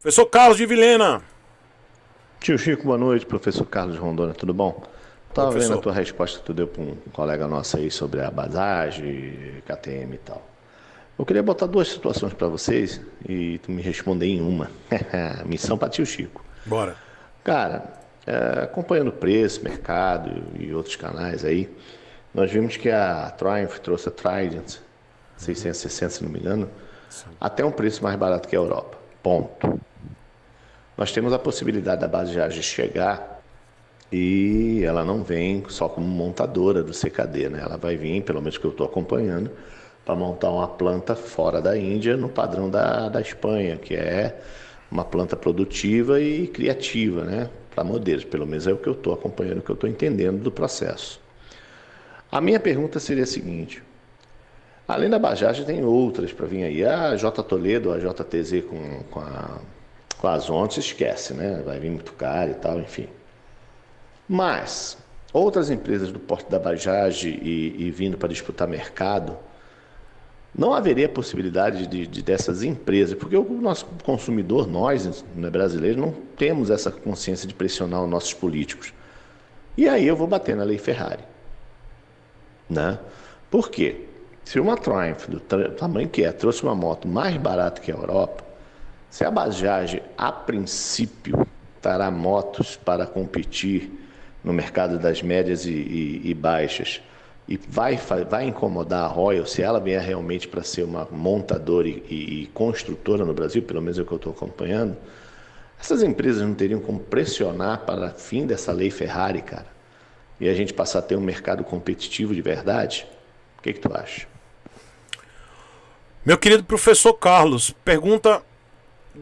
Professor Carlos de Vilena. Tio Chico, boa noite. Professor Carlos de Rondônia, tudo bom? Estava vendo a tua resposta que tu deu para um colega nosso aí sobre a basagem, KTM e tal. Eu queria botar duas situações para vocês e tu me responder em uma. Missão para tio Chico. Bora. Cara, é, acompanhando preço, mercado e outros canais aí, nós vimos que a Triumph trouxe a Trident 660, uhum. se não me engano, Sim. até um preço mais barato que a Europa. Ponto. Nós temos a possibilidade da base de chegar e ela não vem só como montadora do CKD, né? Ela vai vir, pelo menos que eu estou acompanhando, para montar uma planta fora da Índia no padrão da, da Espanha, que é uma planta produtiva e criativa, né? Para modelos, pelo menos é o que eu estou acompanhando, o que eu estou entendendo do processo. A minha pergunta seria a seguinte: além da Bajaj, tem outras para vir aí. A J Toledo, a JTZ com, com a com as se esquece, né? Vai vir muito caro e tal, enfim. Mas outras empresas do porte da Bajaj e, e vindo para disputar mercado, não haveria possibilidade de, de, dessas empresas, porque o nosso consumidor, nós né, brasileiros, não temos essa consciência de pressionar os nossos políticos. E aí eu vou bater na lei Ferrari. Né? Por quê? Se uma Triumph, do tamanho que é, trouxe uma moto mais barata que a Europa, se a Bajaj, a princípio, terá motos para competir no mercado das médias e, e, e baixas, e vai, vai incomodar a Royal se ela vier realmente para ser uma montadora e, e, e, construtora no Brasil, pelo menos é o que eu estou acompanhando, essas empresas não teriam como pressionar para fim dessa lei Ferrari, cara, e a gente passar a ter um mercado competitivo de verdade? O que, que tu acha? Meu querido professor Carlos, pergunta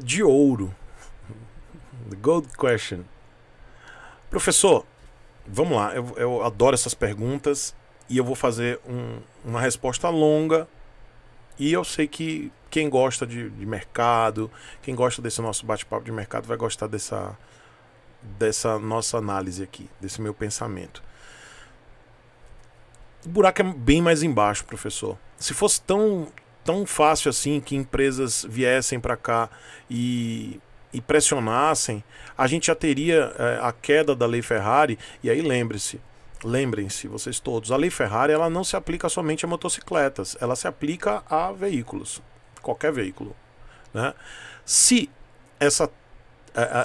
de ouro. The gold question. Professor, vamos lá. Eu, eu adoro essas perguntas e eu vou fazer um, uma resposta longa. E eu sei que quem gosta de, de mercado, quem gosta desse nosso bate-papo de mercado, vai gostar dessa, dessa nossa análise aqui, desse meu pensamento. O buraco é bem mais embaixo, professor. Se fosse tão tão fácil assim que empresas viessem para cá e, e, pressionassem, a gente já teria é, a queda da lei Ferrari. E aí lembre-se, lembrem-se vocês todos, a lei Ferrari ela não se aplica somente a motocicletas, ela se aplica a veículos, qualquer veículo. Né? Se essa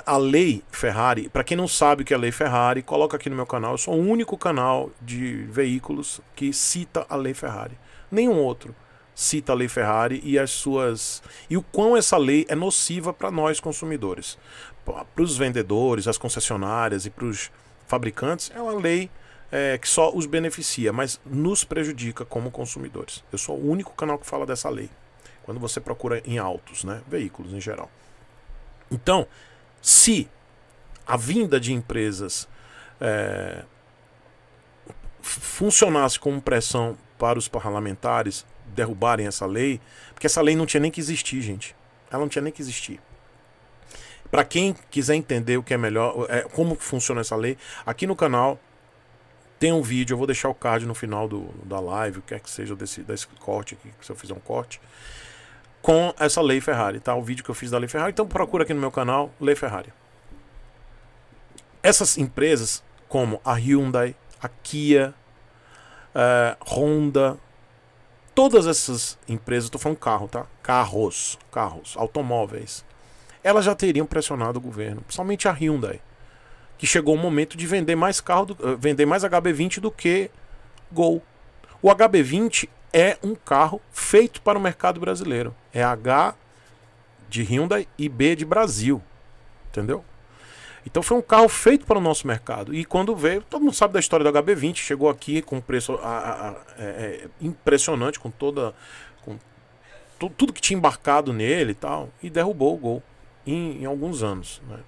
a lei Ferrari, para quem não sabe o que é a lei Ferrari, coloca aqui no meu canal. Eu sou o único canal de veículos que cita a lei Ferrari. Nenhum outro cita a lei Ferrari e as suas e o quão essa lei é nociva para nós consumidores, para os vendedores, as concessionárias e para os fabricantes. É uma lei é, que só os beneficia, mas nos prejudica como consumidores. Eu sou o único canal que fala dessa lei. Quando você procura em autos, né? veículos em geral. Então, se a vinda de empresas é, funcionasse como pressão para os parlamentares derrubarem essa lei, porque essa lei não tinha nem que existir, gente. Ela não tinha nem que existir. Para quem quiser entender o que é melhor, é, como funciona essa lei, aqui no canal tem um vídeo, eu vou deixar o card no final do, da live, o que é que seja desse, desse corte aqui, se eu fizer um corte, com essa Lei Ferrari, tá? O vídeo que eu fiz da Lei Ferrari. Então procura aqui no meu canal, Lei Ferrari. Essas empresas, como a Hyundai, a Kia, a Honda, todas essas empresas, estou falando carro, tá? Carros, carros, automóveis, elas já teriam pressionado o governo, principalmente a Hyundai, que chegou o momento de vender mais carro, do, eh, vender mais HB20 do que Gol. O HB20 é um carro feito para o mercado brasileiro. É H de Hyundai e B de Brasil. Entendeu? Então foi um carro feito para o nosso mercado. E quando veio, todo mundo sabe da história do HB20, chegou aqui com um preço a, a, a, é, é, impressionante, com toda. Com tu, tudo que tinha embarcado nele e tal, e derrubou o gol em, em alguns anos. Né?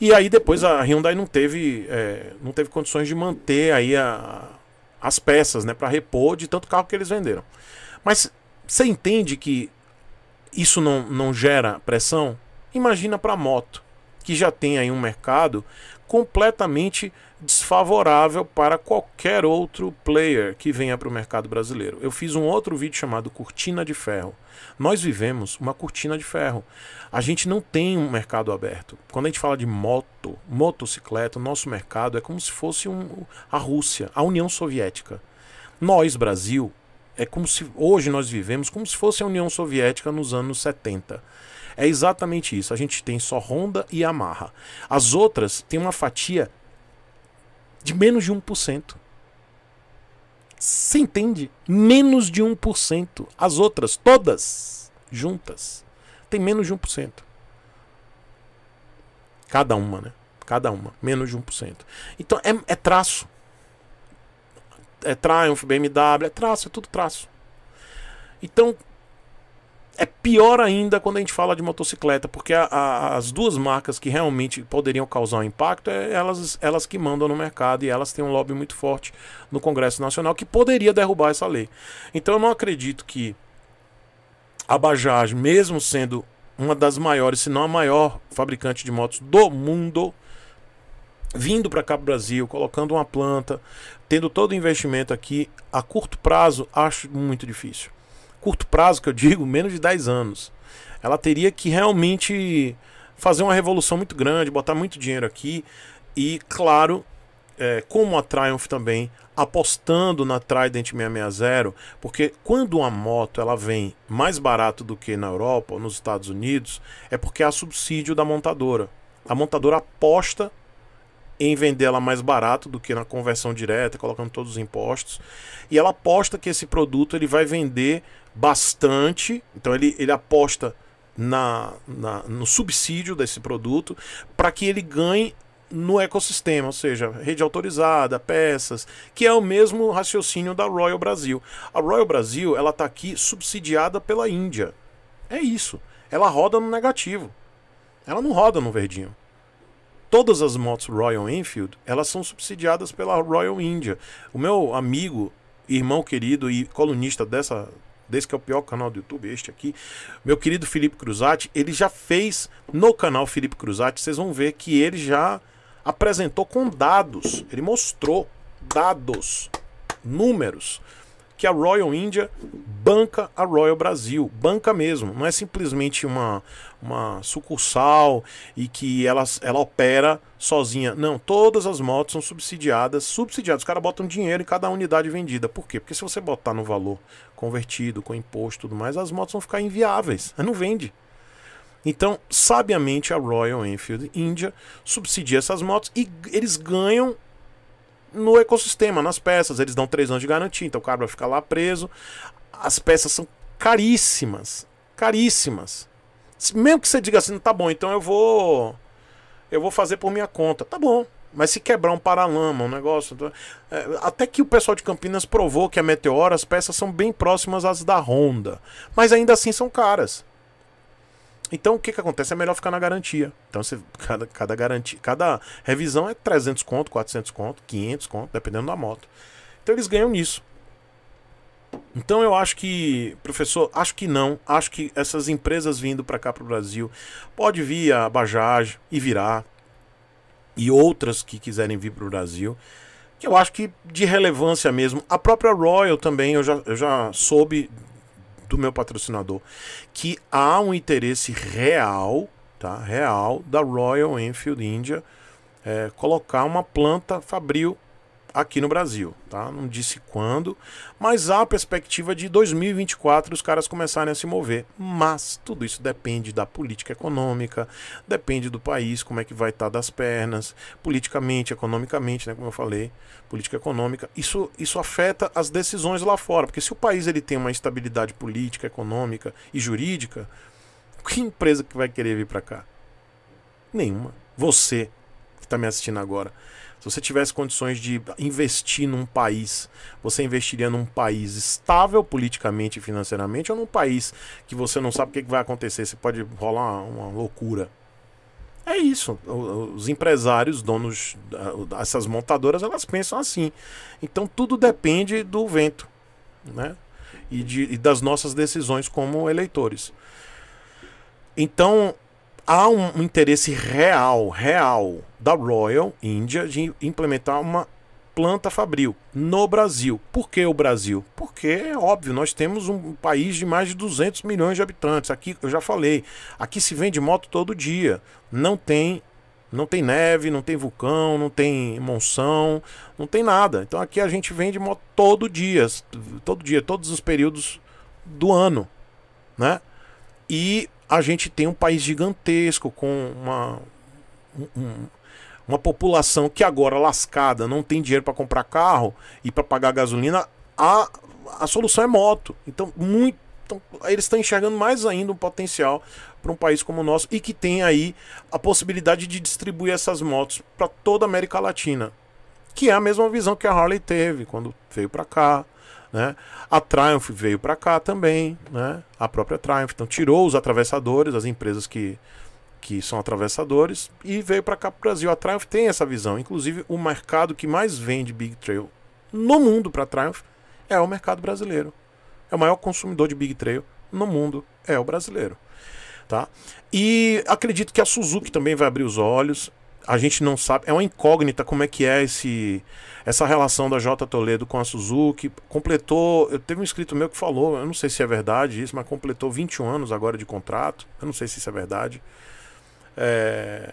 E aí depois a Hyundai não teve, é, não teve condições de manter aí a, as peças né, para repor de tanto carro que eles venderam. Mas você entende que isso não, não gera pressão? Imagina para moto que já tem aí um mercado completamente desfavorável para qualquer outro player que venha para o mercado brasileiro. Eu fiz um outro vídeo chamado Cortina de Ferro. Nós vivemos uma cortina de ferro. A gente não tem um mercado aberto. Quando a gente fala de moto, motocicleta, o nosso mercado é como se fosse um, a Rússia, a União Soviética. Nós, Brasil, é como se hoje nós vivemos como se fosse a União Soviética nos anos 70 é exatamente isso. A gente tem só Honda e Yamaha. As outras têm uma fatia de menos de 1%. Você entende? Menos de 1%. As outras, todas juntas, tem menos de 1%. Cada uma, né? Cada uma, menos de 1%. Então é, é traço. É Triumph, BMW, é traço, é tudo traço. Então, é pior ainda quando a gente fala de motocicleta, porque a, a, as duas marcas que realmente poderiam causar um impacto, é elas, elas que mandam no mercado e elas têm um lobby muito forte no Congresso Nacional que poderia derrubar essa lei. Então eu não acredito que a Bajaj, mesmo sendo uma das maiores, se não a maior fabricante de motos do mundo, vindo para cá para o Brasil, colocando uma planta, tendo todo o investimento aqui, a curto prazo, acho muito difícil curto prazo que eu digo, menos de 10 anos. Ela teria que realmente fazer uma revolução muito grande, botar muito dinheiro aqui e, claro, é, como a Triumph também, apostando na Trident 660, porque quando uma moto ela vem mais barato do que na Europa ou nos Estados Unidos, é porque há subsídio da montadora. A montadora aposta em vender ela mais barato do que na conversão direta, colocando todos os impostos, e ela aposta que esse produto ele vai vender bastante. Então ele, ele aposta na, na no subsídio desse produto para que ele ganhe no ecossistema, ou seja, rede autorizada, peças, que é o mesmo raciocínio da Royal Brasil. A Royal Brasil ela está aqui subsidiada pela Índia. É isso. Ela roda no negativo. Ela não roda no verdinho. Todas as motos Royal Enfield elas são subsidiadas pela Royal India. O meu amigo, irmão querido e colunista dessa desse que é o pior canal do YouTube, este aqui, meu querido Felipe Cruzati, ele já fez no canal Felipe Cruzati, vocês vão ver que ele já apresentou com dados, ele mostrou dados, números que a Royal India banca a Royal Brasil, banca mesmo, não é simplesmente uma, uma sucursal e que ela, ela opera sozinha. Não, todas as motos são subsidiadas, subsidiadas, os caras botam dinheiro em cada unidade vendida. Por quê? Porque se você botar no valor convertido, com imposto e tudo mais, as motos vão ficar inviáveis, não vende. Então, sabiamente, a Royal Enfield India subsidia essas motos e eles ganham no ecossistema, nas peças. Eles dão três anos de garantia, então o cara vai ficar lá preso. As peças são caríssimas. Caríssimas. Mesmo que você diga assim, tá bom, então eu vou. Eu vou fazer por minha conta. Tá bom. Mas se quebrar um paralama, um negócio. Então, é, até que o pessoal de Campinas provou que a é Meteora, as peças são bem próximas às da Honda. Mas ainda assim são caras. Então o que, que acontece? É melhor ficar na garantia. Então você, cada, cada, garantia, cada revisão é 300 conto, 400 conto, 500 conto, dependendo da moto. Então eles ganham nisso. Então eu acho que, professor, acho que não. Acho que essas empresas vindo para cá para o Brasil, pode vir a Bajaj e virar, e outras que quiserem vir para o Brasil, que eu acho que de relevância mesmo. A própria Royal também, eu já, eu já soube do meu patrocinador que há um interesse real, tá? Real da Royal Enfield India é, colocar uma planta Fabril aqui no Brasil, tá? Não disse quando, mas há a perspectiva de 2024 os caras começarem a se mover. Mas tudo isso depende da política econômica, depende do país, como é que vai estar tá das pernas, politicamente, economicamente, né, como eu falei, política econômica. Isso isso afeta as decisões lá fora, porque se o país ele tem uma estabilidade política, econômica e jurídica, que empresa que vai querer vir para cá? Nenhuma. Você que está me assistindo agora, se você tivesse condições de investir num país, você investiria num país estável politicamente e financeiramente ou num país que você não sabe o que vai acontecer? Você pode rolar uma, loucura. É isso. Os empresários, donos, essas montadoras, elas pensam assim. Então tudo depende do vento, né? E, de, e das nossas decisões como eleitores. Então há um interesse real, real da Royal India de implementar uma planta fabril no Brasil. Por que o Brasil? Porque é óbvio, nós temos um país de mais de 200 milhões de habitantes. Aqui eu já falei, aqui se vende moto todo dia. Não tem não tem neve, não tem vulcão, não tem monção, não tem nada. Então aqui a gente vende moto todo dia, todo dia, todos os períodos do ano, né? E a gente tem um país gigantesco com uma, um, uma população que agora lascada não tem dinheiro para comprar carro e para pagar gasolina, a, a solução é moto. Então, muito, então eles estão enxergando mais ainda um potencial para um país como o nosso e que tem aí a possibilidade de distribuir essas motos para toda a América Latina, que é a mesma visão que a Harley teve quando veio para cá. Né? A Triumph veio para cá também, né? a própria Triumph. Então, tirou os atravessadores, as empresas que que são atravessadores, e veio para cá para o Brasil. A Triumph tem essa visão. Inclusive, o mercado que mais vende Big Trail no mundo para Triumph é o mercado brasileiro. É o maior consumidor de Big Trail no mundo, é o brasileiro. Tá? E acredito que a Suzuki também vai abrir os olhos. A gente não sabe, é uma incógnita como é que é esse, essa relação da J Toledo com a Suzuki. Completou, eu teve um inscrito meu que falou, eu não sei se é verdade isso, mas completou 21 anos agora de contrato. Eu não sei se isso é verdade. É,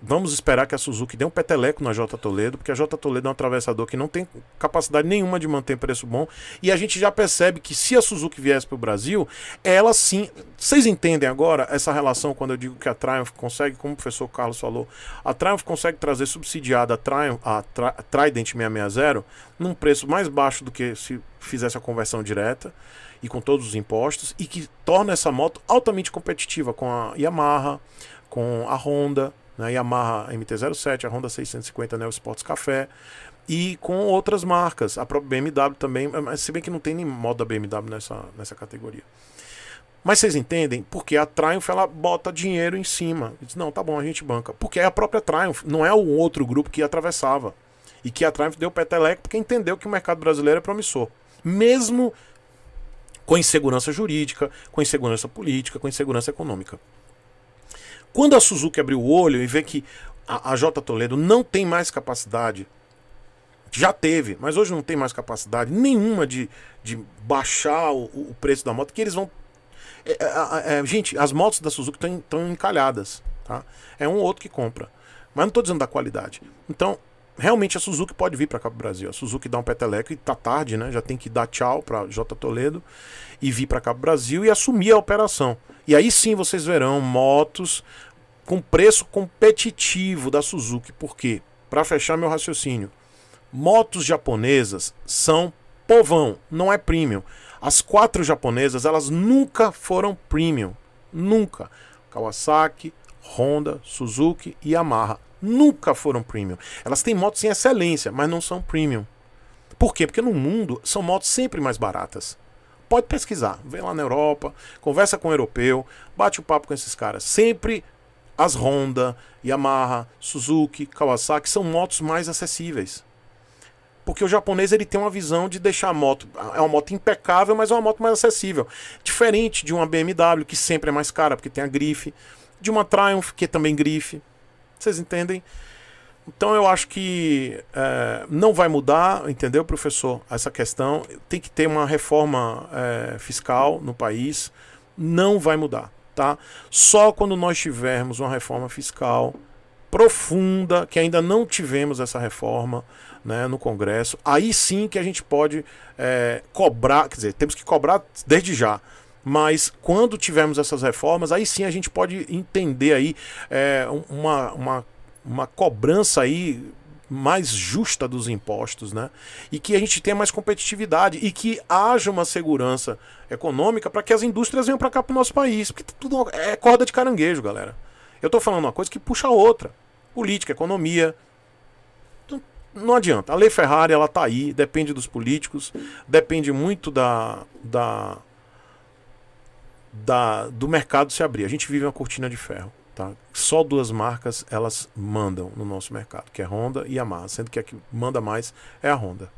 vamos esperar que a Suzuki dê um peteleco na J Toledo, porque a J Toledo é um atravessador que não tem capacidade nenhuma de manter preço bom. E a gente já percebe que se a Suzuki viesse para o Brasil, ela sim. Vocês entendem agora essa relação quando eu digo que a Triumph consegue, como o professor Carlos falou, a Triumph consegue trazer subsidiada a, Triumph, a, Tri, a Trident 660 num preço mais baixo do que se fizesse a conversão direta e com todos os impostos e que torna essa moto altamente competitiva com a Yamaha, com a Honda, né, Yamaha MT-07, a Honda 650 Neo né, Sports Café e com outras marcas, a própria BMW também, é, mas se bem que não tem nem moda BMW nessa, nessa categoria. Mas vocês entendem? Porque a Triumph ela bota dinheiro em cima. Diz, não, tá bom, a gente banca. Porque é a própria Triumph, não é o outro grupo que atravessava. E que a Triumph deu peteleco porque entendeu que o mercado brasileiro é promissor. Mesmo com insegurança jurídica, com insegurança política, com insegurança econômica. Quando a Suzuki abriu o olho e vê que a, a J Toledo não tem mais capacidade, já teve, mas hoje não tem mais capacidade nenhuma de, de baixar o, o preço da moto, que eles vão. É, é, é, gente, as motos da Suzuki estão encalhadas. Tá? É um ou outro que compra. Mas não estou dizendo da qualidade. Então, realmente a Suzuki pode vir para cá para Brasil. A Suzuki dá um peteleco e tá tarde, né? Já tem que dar tchau para J Toledo e vir para cá para Brasil e assumir a operação. E aí sim vocês verão motos com preço competitivo da Suzuki. Por quê? Para fechar meu raciocínio, motos japonesas são povão, não é premium. As quatro japonesas, elas nunca foram premium, nunca. Kawasaki, Honda, Suzuki e Yamaha nunca foram premium. Elas têm motos em excelência, mas não são premium. Por quê? Porque no mundo são motos sempre mais baratas. Pode pesquisar. Vem lá na Europa, conversa com o um europeu, bate o papo com esses caras. Sempre as Honda, Yamaha, Suzuki, Kawasaki são motos mais acessíveis. Porque o japonês ele tem uma visão de deixar a moto. É uma moto impecável, mas é uma moto mais acessível. Diferente de uma BMW, que sempre é mais cara, porque tem a grife. De uma Triumph, que é também grife. Vocês entendem? Então eu acho que é, não vai mudar, entendeu, professor? Essa questão tem que ter uma reforma é, fiscal no país, não vai mudar, tá? Só quando nós tivermos uma reforma fiscal profunda, que ainda não tivemos essa reforma né, no Congresso, aí sim que a gente pode é, cobrar, quer dizer, temos que cobrar desde já, mas quando tivermos essas reformas, aí sim a gente pode entender aí é, uma, uma uma cobrança aí mais justa dos impostos, né? E que a gente tenha mais competitividade e que haja uma segurança econômica para que as indústrias venham para cá para o nosso país. Porque tá tudo é corda de caranguejo, galera. Eu estou falando uma coisa que puxa a outra. Política, economia. Então, não adianta. A lei Ferrari, ela tá aí, depende dos políticos, depende muito da, da, da do mercado se abrir. A gente vive uma cortina de ferro. Tá? Só duas marcas elas mandam no nosso mercado, que é Honda e Yamaha, sendo que a que manda mais é a Honda.